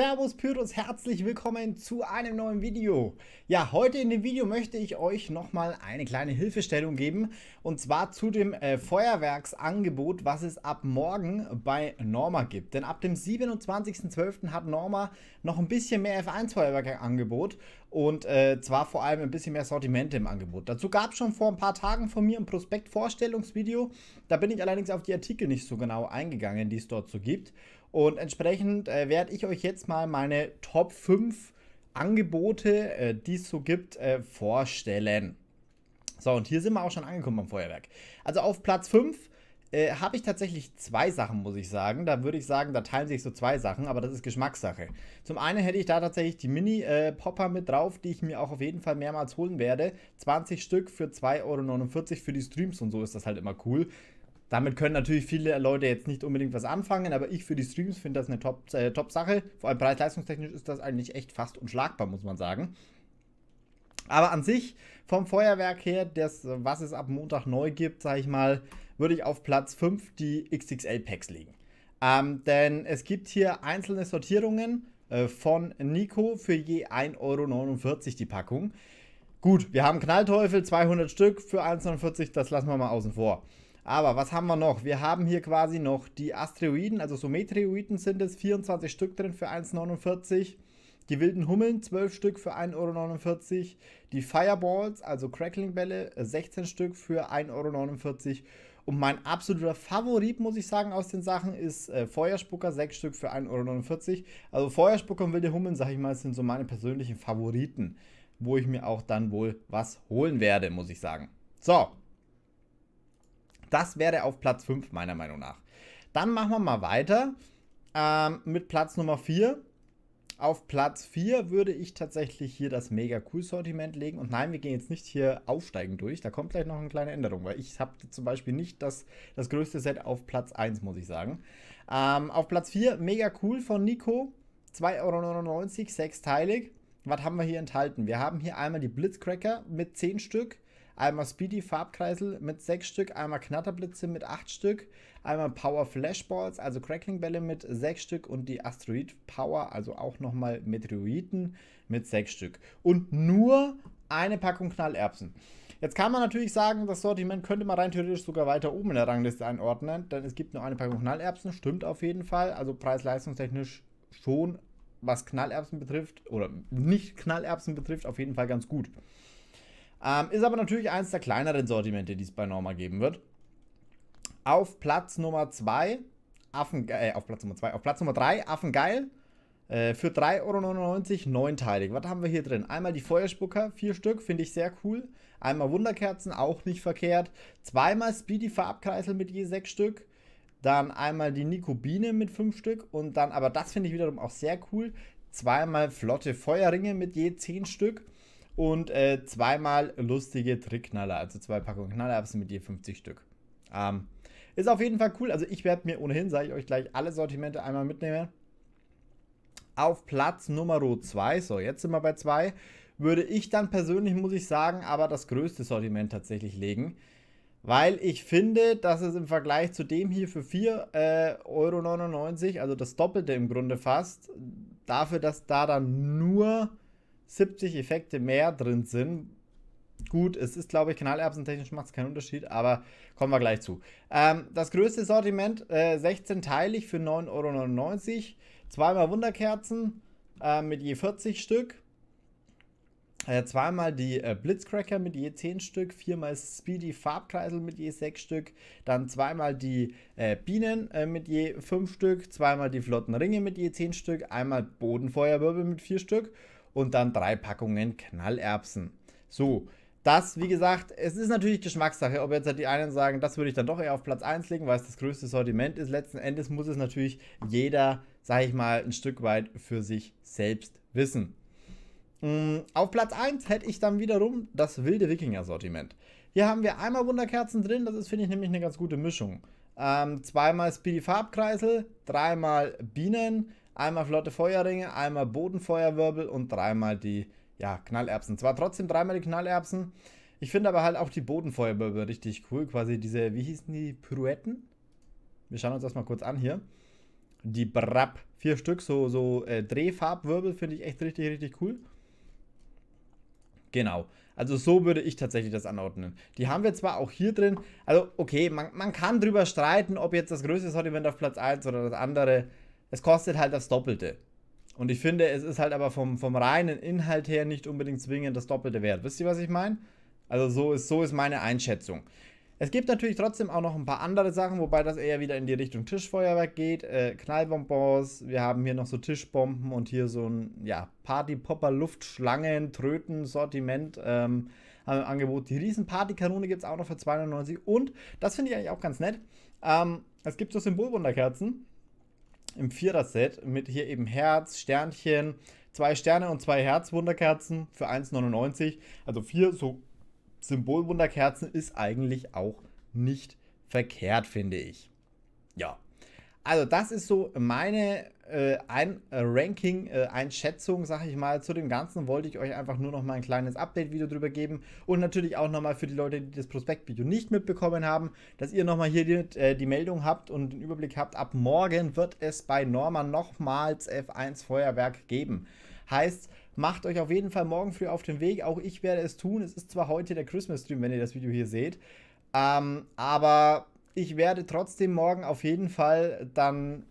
Servus Pyros, herzlich willkommen zu einem neuen Video. Ja, heute in dem Video möchte ich euch nochmal eine kleine Hilfestellung geben und zwar zu dem äh, Feuerwerksangebot, was es ab morgen bei Norma gibt. Denn ab dem 27.12. hat Norma noch ein bisschen mehr F1 Feuerwerkangebot und äh, zwar vor allem ein bisschen mehr Sortimente im Angebot. Dazu gab es schon vor ein paar Tagen von mir ein Prospektvorstellungsvideo. Da bin ich allerdings auf die Artikel nicht so genau eingegangen, die es dort so gibt. Und entsprechend äh, werde ich euch jetzt mal meine Top 5 Angebote, äh, die es so gibt, äh, vorstellen. So, und hier sind wir auch schon angekommen am Feuerwerk. Also auf Platz 5 äh, habe ich tatsächlich zwei Sachen, muss ich sagen. Da würde ich sagen, da teilen sich so zwei Sachen, aber das ist Geschmackssache. Zum einen hätte ich da tatsächlich die Mini-Popper äh, mit drauf, die ich mir auch auf jeden Fall mehrmals holen werde. 20 Stück für 2,49 Euro für die Streams und so ist das halt immer cool. Damit können natürlich viele Leute jetzt nicht unbedingt was anfangen, aber ich für die Streams finde das eine äh, Top-Sache. Äh, Top Vor allem preis-leistungstechnisch ist das eigentlich echt fast unschlagbar, muss man sagen. Aber an sich, vom Feuerwerk her, das, was es ab Montag neu gibt, sage ich mal, würde ich auf Platz 5 die XXL-Packs legen. Ähm, denn es gibt hier einzelne Sortierungen äh, von Nico für je 1,49 Euro die Packung. Gut, wir haben Knallteufel, 200 Stück für 1,49, das lassen wir mal außen vor. Aber was haben wir noch? Wir haben hier quasi noch die Asteroiden, also so Sometrioiden sind es, 24 Stück drin für 1,49. Die wilden Hummeln, 12 Stück für 1,49 Euro. Die Fireballs, also Crackling-Bälle, 16 Stück für 1,49 Euro. Und mein absoluter Favorit, muss ich sagen, aus den Sachen ist äh, Feuerspucker, 6 Stück für 1,49 Euro. Also Feuerspucker und wilde Hummeln, sag ich mal, sind so meine persönlichen Favoriten, wo ich mir auch dann wohl was holen werde, muss ich sagen. So. Das wäre auf Platz 5 meiner Meinung nach. Dann machen wir mal weiter ähm, mit Platz Nummer 4. Auf Platz 4 würde ich tatsächlich hier das mega cool Sortiment legen. Und nein, wir gehen jetzt nicht hier aufsteigen durch. Da kommt gleich noch eine kleine Änderung, weil ich habe zum Beispiel nicht das, das größte Set auf Platz 1, muss ich sagen. Ähm, auf Platz 4, mega cool von Nico. 2,99 Euro, sechsteilig. Was haben wir hier enthalten? Wir haben hier einmal die Blitzcracker mit 10 Stück einmal Speedy Farbkreisel mit 6 Stück, einmal Knatterblitze mit 8 Stück, einmal Power Flashballs, also Cracklingbälle mit 6 Stück und die Asteroid Power, also auch nochmal Meteoriten mit 6 Stück. Und nur eine Packung Knallerbsen. Jetzt kann man natürlich sagen, das Sortiment könnte man rein theoretisch sogar weiter oben in der Rangliste einordnen, denn es gibt nur eine Packung Knallerbsen, stimmt auf jeden Fall, also preis-leistungstechnisch schon, was Knallerbsen betrifft oder nicht Knallerbsen betrifft, auf jeden Fall ganz gut. Ähm, ist aber natürlich eins der kleineren Sortimente, die es bei Norma geben wird. Auf Platz Nummer 2, Affen, äh, auf Platz Nummer 2, auf Platz Nummer 3, Affengeil. Äh, für 3,99 Euro neunteilig. Was haben wir hier drin? Einmal die Feuerspucker, vier Stück, finde ich sehr cool. Einmal Wunderkerzen, auch nicht verkehrt. Zweimal Speedy Farbkreisel mit je sechs Stück. Dann einmal die Nikobine mit fünf Stück. Und dann, aber das finde ich wiederum auch sehr cool. Zweimal flotte Feuerringe mit je zehn Stück und äh, zweimal lustige Trickknaller, also zwei Packungen Knallerbsen mit je 50 Stück. Ähm, ist auf jeden Fall cool. Also ich werde mir ohnehin, sage ich euch gleich, alle Sortimente einmal mitnehmen. Auf Platz Nummer 2, so jetzt sind wir bei 2, würde ich dann persönlich, muss ich sagen, aber das größte Sortiment tatsächlich legen. Weil ich finde, dass es im Vergleich zu dem hier für 4,99 äh, Euro, also das Doppelte im Grunde fast, dafür, dass da dann nur 70 Effekte mehr drin sind. Gut, es ist, glaube ich, knallerbsentechnisch macht es keinen Unterschied, aber kommen wir gleich zu. Ähm, das größte Sortiment, äh, 16-teilig für 9,99 Euro. Zweimal Wunderkerzen äh, mit je 40 Stück. Äh, zweimal die äh, Blitzcracker mit je 10 Stück, viermal Speedy Farbkreisel mit je 6 Stück, dann zweimal die äh, Bienen äh, mit je 5 Stück, zweimal die flotten Ringe mit je 10 Stück, einmal Bodenfeuerwirbel mit 4 Stück und dann drei Packungen Knallerbsen. So, das, wie gesagt, es ist natürlich Geschmackssache, ob jetzt die einen sagen, das würde ich dann doch eher auf Platz 1 legen, weil es das größte Sortiment ist. Letzten Endes muss es natürlich jeder, sage ich mal, ein Stück weit für sich selbst wissen. Mm, auf Platz 1 hätte ich dann wiederum das wilde Wikinger-Sortiment. Hier haben wir einmal Wunderkerzen drin, das ist, finde ich, nämlich eine ganz gute Mischung. Ähm, zweimal Speedy Farbkreisel, dreimal Bienen, Einmal flotte Feuerringe, einmal Bodenfeuerwirbel und dreimal die ja, Knallerbsen. Zwar trotzdem dreimal die Knallerbsen. Ich finde aber halt auch die Bodenfeuerwirbel richtig cool. Quasi diese, wie hießen die, Pirouetten? Wir schauen uns das mal kurz an hier. Die Brab. Vier Stück, so, so äh, Drehfarbwirbel finde ich echt richtig, richtig cool. Genau. Also so würde ich tatsächlich das anordnen. Die haben wir zwar auch hier drin. Also okay, man, man kann drüber streiten, ob jetzt das größte Sortiment auf Platz 1 oder das andere es kostet halt das Doppelte. Und ich finde, es ist halt aber vom, vom reinen Inhalt her nicht unbedingt zwingend das Doppelte wert. Wisst ihr, was ich meine? Also so ist, so ist meine Einschätzung. Es gibt natürlich trotzdem auch noch ein paar andere Sachen, wobei das eher wieder in die Richtung Tischfeuerwerk geht. Äh, Knallbonbons, wir haben hier noch so Tischbomben und hier so ein ja, Partypopper, Luftschlangen, Tröten, Sortiment ähm, haben im Angebot. Die Riesenpartykanone gibt es auch noch für 290 und das finde ich eigentlich auch ganz nett. Ähm, es gibt so Symbolwunderkerzen im Vierer-Set mit hier eben Herz, Sternchen, zwei Sterne und zwei Herz-Wunderkerzen für 1,99. Also vier so Symbol-Wunderkerzen ist eigentlich auch nicht verkehrt, finde ich. Ja. Also das ist so meine äh, ein, äh, Ranking, äh, Einschätzung, sag ich mal. Zu dem Ganzen wollte ich euch einfach nur noch mal ein kleines Update-Video drüber geben und natürlich auch noch mal für die Leute, die das Prospekt-Video nicht mitbekommen haben, dass ihr noch mal hier die, äh, die, Meldung habt und den Überblick habt. Ab morgen wird es bei Norman nochmals F1 Feuerwerk geben. Heißt, macht euch auf jeden Fall morgen früh auf den Weg. Auch ich werde es tun. Es ist zwar heute der Christmas-Stream, wenn ihr das Video hier seht. Ähm, aber ich werde trotzdem morgen auf jeden Fall dann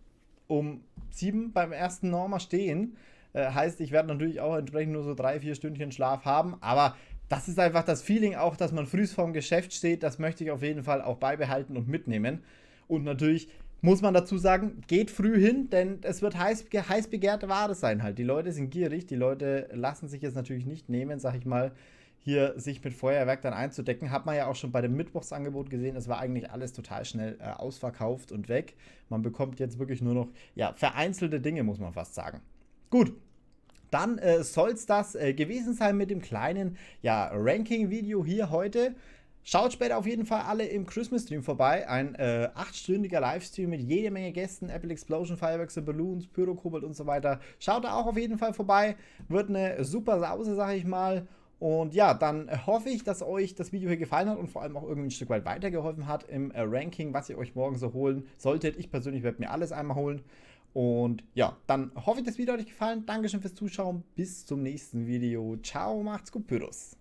um sieben beim ersten Norma stehen. Äh, heißt, ich werde natürlich auch entsprechend nur so drei, vier Stündchen Schlaf haben, aber das ist einfach das Feeling auch, dass man früh vorm Geschäft steht. Das möchte ich auf jeden Fall auch beibehalten und mitnehmen. Und natürlich muss man dazu sagen, geht früh hin, denn es wird heiß, heiß begehrte Ware sein halt. Die Leute sind gierig, die Leute lassen sich jetzt natürlich nicht nehmen, sag ich mal, hier sich mit Feuerwerk dann einzudecken. Hat man ja auch schon bei dem Mittwochsangebot gesehen, es war eigentlich alles total schnell äh, ausverkauft und weg. Man bekommt jetzt wirklich nur noch, ja, vereinzelte Dinge, muss man fast sagen. Gut, dann äh, soll es das äh, gewesen sein mit dem kleinen ja, Ranking-Video hier heute. Schaut später auf jeden Fall alle im Christmas Stream vorbei. Ein äh, achtstündiger Livestream mit jede Menge Gästen, Apple Explosion, Fireworks, Balloons, pyro Pyrokobalt und so weiter. Schaut da auch auf jeden Fall vorbei. Wird eine super Sause, sag ich mal. Und ja, dann hoffe ich, dass euch das Video hier gefallen hat und vor allem auch irgendwie ein Stück weit weitergeholfen hat im äh, Ranking, was ihr euch morgen so holen solltet. Ich persönlich werde mir alles einmal holen. Und ja, dann hoffe ich, das Video hat euch gefallen. Dankeschön fürs Zuschauen. Bis zum nächsten Video. Ciao, macht's gut, Pyrus.